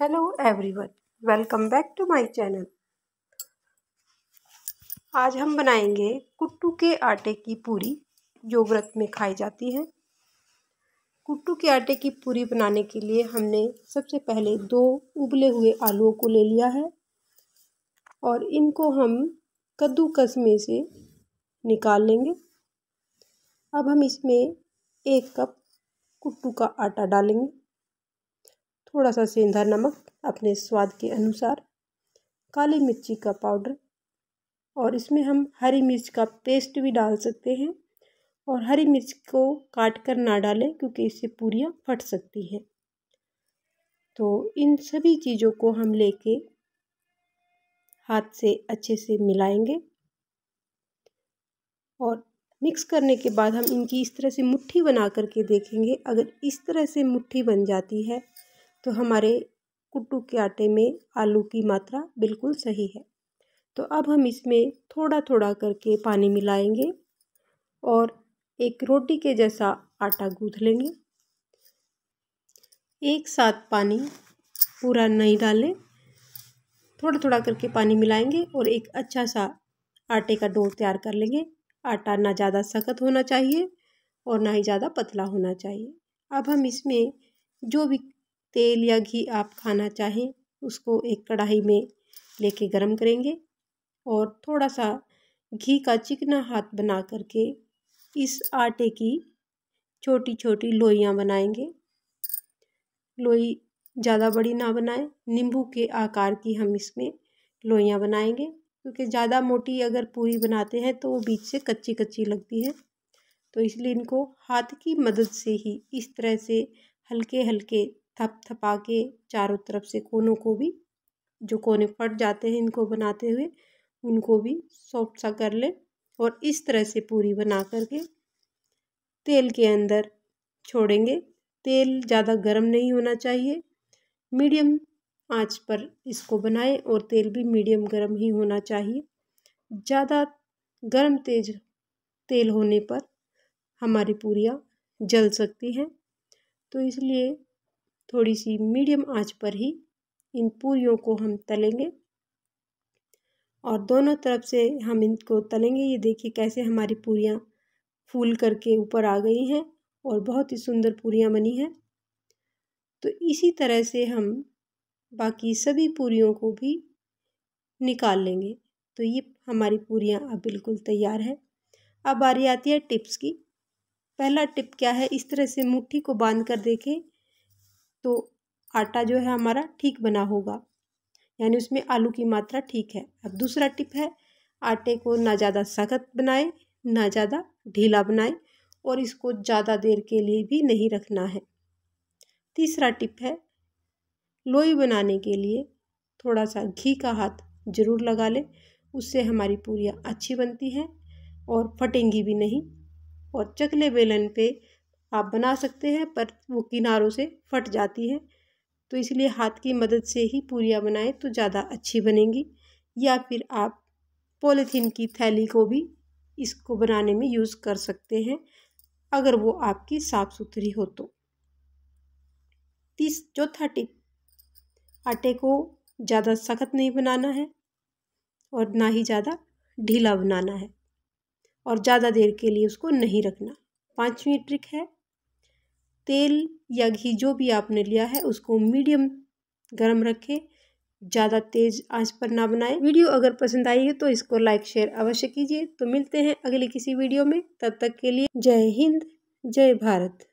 hello everyone welcome back to my channel आज हम बनाएंगे कुट्टू के आटे की पूरी जो व्रत में खाई जाती है कुट्टू के आटे की पूरी बनाने के लिए हमने सबसे पहले दो उबले हुए आलूओं को ले लिया है और इनको हम कद्दूकस में से निकाल लेंगे अब हम इसमें एक कप कुट्टू का आटा डालेंगे थोड़ा सा सेंधा नमक अपने स्वाद के अनुसार काली मिर्ची का पाउडर और इसमें हम हरी मिर्च का पेस्ट भी डाल सकते हैं और हरी मिर्च को काट कर ना डालें क्योंकि इससे पूरियाँ फट सकती हैं तो इन सभी चीज़ों को हम लेके हाथ से अच्छे से मिलाएंगे और मिक्स करने के बाद हम इनकी इस तरह से मुट्ठी बना करके देखेंगे अगर इस तरह से मुट्ठी बन जाती है तो हमारे कुट्टू के आटे में आलू की मात्रा बिल्कुल सही है तो अब हम इसमें थोड़ा थोड़ा करके पानी मिलाएंगे और एक रोटी के जैसा आटा गूँथ लेंगे एक साथ पानी पूरा नहीं डालें थोड़ा थोड़ा करके पानी मिलाएंगे और एक अच्छा सा आटे का डो तैयार कर लेंगे आटा ना ज़्यादा सख्त होना चाहिए और ना ही ज़्यादा पतला होना चाहिए अब हम इसमें जो भी तेल या घी आप खाना चाहें उसको एक कढ़ाई में लेके गरम करेंगे और थोड़ा सा घी का चिकना हाथ बना करके इस आटे की छोटी छोटी लोइयाँ बनाएंगे लोई ज़्यादा बड़ी ना बनाएं नींबू के आकार की हम इसमें लोइयाँ बनाएंगे क्योंकि ज़्यादा मोटी अगर पूरी बनाते हैं तो वो बीच से कच्ची कच्ची लगती है तो इसलिए इनको हाथ की मदद से ही इस तरह से हल्के हल्के थपथपा के चारों तरफ से कोनों को भी जो कोने फट जाते हैं इनको बनाते हुए उनको भी सॉफ्ट सा कर लें और इस तरह से पूरी बना करके तेल के अंदर छोड़ेंगे तेल ज़्यादा गर्म नहीं होना चाहिए मीडियम आंच पर इसको बनाएं और तेल भी मीडियम गर्म ही होना चाहिए ज़्यादा गर्म तेज तेल होने पर हमारी पूरियाँ जल सकती हैं तो इसलिए थोड़ी सी मीडियम आंच पर ही इन पूरियों को हम तलेंगे और दोनों तरफ से हम इनको तलेंगे ये देखिए कैसे हमारी पूरियाँ फूल करके ऊपर आ गई हैं और बहुत ही सुंदर पूरियाँ बनी हैं तो इसी तरह से हम बाकी सभी पूरियों को भी निकाल लेंगे तो ये हमारी पूरियाँ अब बिल्कुल तैयार है अब बारी आती है टिप्स की पहला टिप क्या है इस तरह से मुट्ठी को बांध कर देखें तो आटा जो है हमारा ठीक बना होगा यानी उसमें आलू की मात्रा ठीक है अब दूसरा टिप है आटे को ना ज़्यादा सख्त बनाए ना ज़्यादा ढीला बनाए और इसको ज़्यादा देर के लिए भी नहीं रखना है तीसरा टिप है लोई बनाने के लिए थोड़ा सा घी का हाथ ज़रूर लगा लें उससे हमारी पूरियाँ अच्छी बनती हैं और फटेंगी भी नहीं और चकले बेलन पे आप बना सकते हैं पर वो किनारों से फट जाती है तो इसलिए हाथ की मदद से ही पूरियाँ बनाएं तो ज़्यादा अच्छी बनेंगी या फिर आप पॉलीथीन की थैली को भी इसको बनाने में यूज़ कर सकते हैं अगर वो आपकी साफ़ सुथरी हो तो तीस चौथा टिप आटे को ज़्यादा सख्त नहीं बनाना है और ना ही ज़्यादा ढीला बनाना है और ज़्यादा देर के लिए उसको नहीं रखना पाँचवीं ट्रिक है तेल या घी जो भी आपने लिया है उसको मीडियम गर्म रखें ज़्यादा तेज़ आंच पर ना बनाएं वीडियो अगर पसंद आई है तो इसको लाइक शेयर अवश्य कीजिए तो मिलते हैं अगले किसी वीडियो में तब तक के लिए जय हिंद जय भारत